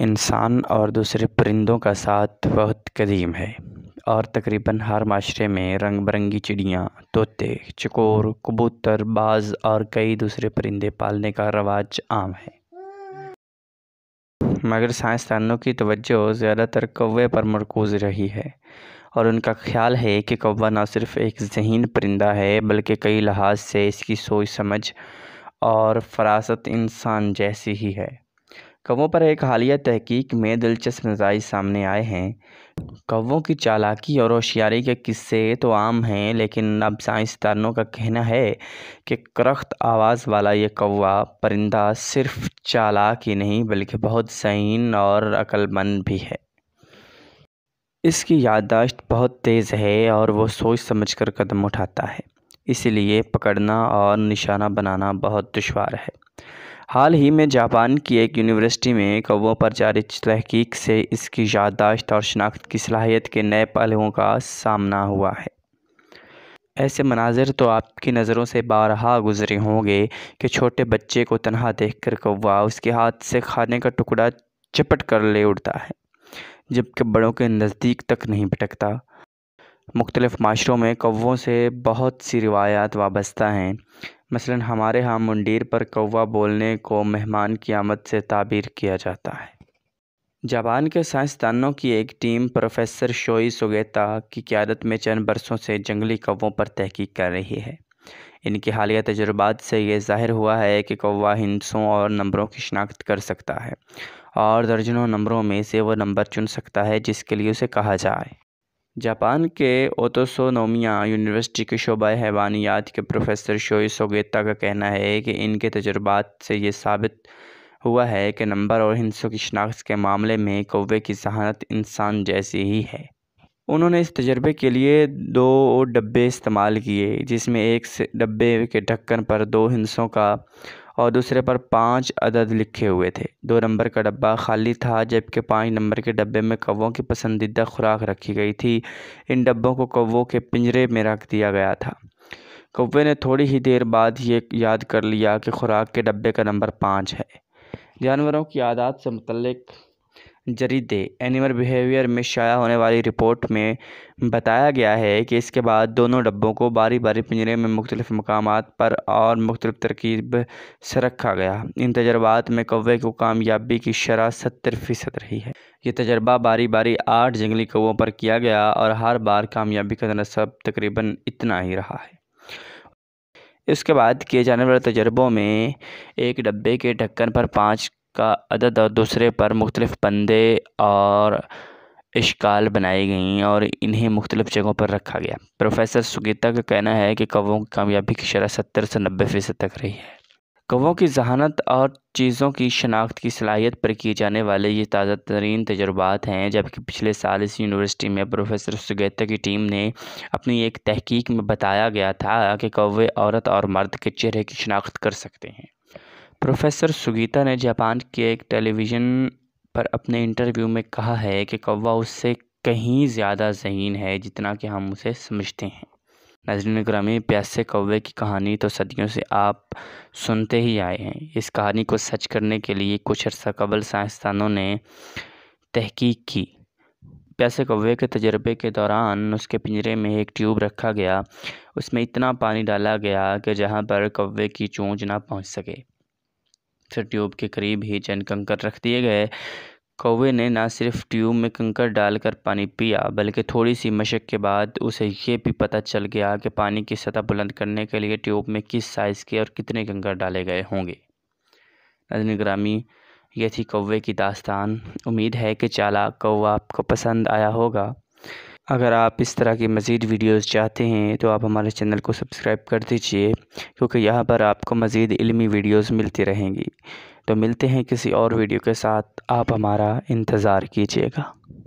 इंसान और दूसरे परिंदों का साथ बहुत कदीम है और तकरीबन हर माशरे में रंग बिरंगी चिड़ियाँ तोते चकोर कबूतर बाज और कई दूसरे परिंदे पालने का रवाज आम है मगर साइंसदानों की तवज्जो ज़्यादातर कौवे पर मरकूज़ रही है और उनका ख्याल है कि कौवा ना सिर्फ एक जहन परिंदा है बल्कि कई लिहाज से इसकी सोच समझ और फरासत इंसान जैसी ही है कौवों पर एक हालिया तहकीक में दिलचस्प नज़ाइज सामने आए हैं कौवों की चालाकी और होशियारी के किस्से तो आम हैं लेकिन अब साइंसदानों का कहना है कि करख्त आवाज़ वाला ये कौवा परिंदा सिर्फ चालाक ही नहीं बल्कि बहुत जहीन और अक्लमंद भी है इसकी याददाश्त बहुत तेज़ है और वो सोच समझकर कदम उठाता है इसलिए पकड़ना और निशाना बनाना बहुत दुशवार है हाल ही में जापान की एक यूनिवर्सिटी में कौवों पर जारी तहकीक से इसकी याददाश्त और शनाख्त की सलाहियत के नए पहलुओं का सामना हुआ है ऐसे मनाजिर तो आपकी नज़रों से बारहा गुजरे होंगे कि छोटे बच्चे को तनहा देखकर कौवा उसके हाथ से खाने का टुकड़ा चिपट कर ले उड़ता है जबकि बड़ों के नज़दीक तक नहीं भटकता मुख्तलिफ़ माशरों में कौवों से बहुत सी रिवायात वाबस्ता हैं मसलन हमारे यहाँ मुंडीर पर कौवा बोलने को मेहमान की आमद से ताबीर किया जाता है जापान के साइंसदानों की एक टीम प्रोफेसर शोई सुगेता की क्यादत में चंद बरसों से जंगली कौवों पर तहकीक कर रही है इनके हालिया तजुर्बात से ये जाहिर हुआ है कि कौवा हिंसों और नंबरों की शनाख्त कर सकता है और दर्जनों नंबरों में से वो नंबर चुन सकता है जिसके लिए उसे कहा जाए जापान के ओतोसोनोमिया यूनिवर्सिटी के शोबा हैवानियात के प्रोफेसर शोई सोगेता का कहना है कि इनके तजुर्बात से ये साबित हुआ है कि नंबर और हिंसों की शनाख्त के मामले में कौवे की जहानत इंसान जैसी ही है उन्होंने इस तजर्बे के लिए दो डब्बे इस्तेमाल किए जिसमें एक से डब्बे के ढक्कन पर दो हिंसों का और दूसरे पर पाँच अदद लिखे हुए थे दो नंबर का डब्बा खाली था जबकि पाँच नंबर के डब्बे में कौवों की पसंदीदा खुराक रखी गई थी इन डब्बों को कौवों के पिंजरे में रख दिया गया था कौवे ने थोड़ी ही देर बाद ये याद कर लिया कि खुराक के डब्बे का नंबर पाँच है जानवरों की आदत से मतलब जरीदे एनिमल बिहेवियर में शाया होने वाली रिपोर्ट में बताया गया है कि इसके बाद दोनों डब्बों को बारी बारी पिंजरे में मुख्तलिफ मकाम पर और मुख्तलिफ तरकीब से रखा गया इन तजर्बात में कौवे को कामयाबी की शरह सत्तर फ़ीसद रही है ये तजर्बा बारी बारी आठ जंगली कौवों पर किया गया और हर बार कामयाबी का नसब तकरीबन इतना ही रहा है इसके बाद किए जाने वाले तजर्बों में एक डब्बे के ढक्कन पर पाँच का अदद और दूसरे पर मुख्तलिफ़ पंदे और इश्काल बनाई गई और इन्हें मुख्तलिफ़ जगहों पर रखा गया प्रोफेसर सुगीता का कहना है कि कौवों की कामयाबी की शरह सत्तर से नब्बे फ़ीसद तक रही है कौवों की जहानत और चीज़ों की शनाख्त की सलाहियत पर किए जाने वाले ये ताज़ा तरीन तजुर्बात हैं जबकि पिछले साल इस यूनिवर्सिटी में प्रोफेसर सुगेता की टीम ने अपनी एक तहकीक में बताया गया था कि कौवे औरत और मर्द के चेहरे की शनाख्त कर सकते हैं प्रोफेसर सुगीता ने जापान के एक टेलीविज़न पर अपने इंटरव्यू में कहा है कि कौवा उससे कहीं ज़्यादा जहीन है जितना कि हम उसे समझते हैं नजरिन ग्रामी प्यासे कौवे की कहानी तो सदियों से आप सुनते ही आए हैं इस कहानी को सच करने के लिए कुछ अर्सा कबल साइंसदानों ने तहकीक की प्यासे कौवे के तजर्बे के दौरान उसके पिंजरे में एक ट्यूब रखा गया उसमें इतना पानी डाला गया कि जहाँ पर कौवे की चूँच ना पहुँच सके फिर ट्यूब के करीब ही चंद कंकर रख दिए गए कौवे ने ना सिर्फ ट्यूब में कंकर डालकर पानी पिया बल्कि थोड़ी सी मशक के बाद उसे ये भी पता चल गया कि पानी की सतह बुलंद करने के लिए ट्यूब में किस साइज़ के और कितने कंकर डाले गए होंगे नजन ग्रामी ये थी कौवे की दास्तान उम्मीद है कि चालाक कौवा आपको पसंद आया होगा अगर आप इस तरह की मज़ीद वीडियोस चाहते हैं तो आप हमारे चैनल को सब्सक्राइब कर दीजिए क्योंकि यहाँ पर आपको मज़ीद इल्मी वीडियोस मिलती रहेंगी तो मिलते हैं किसी और वीडियो के साथ आप हमारा इंतज़ार कीजिएगा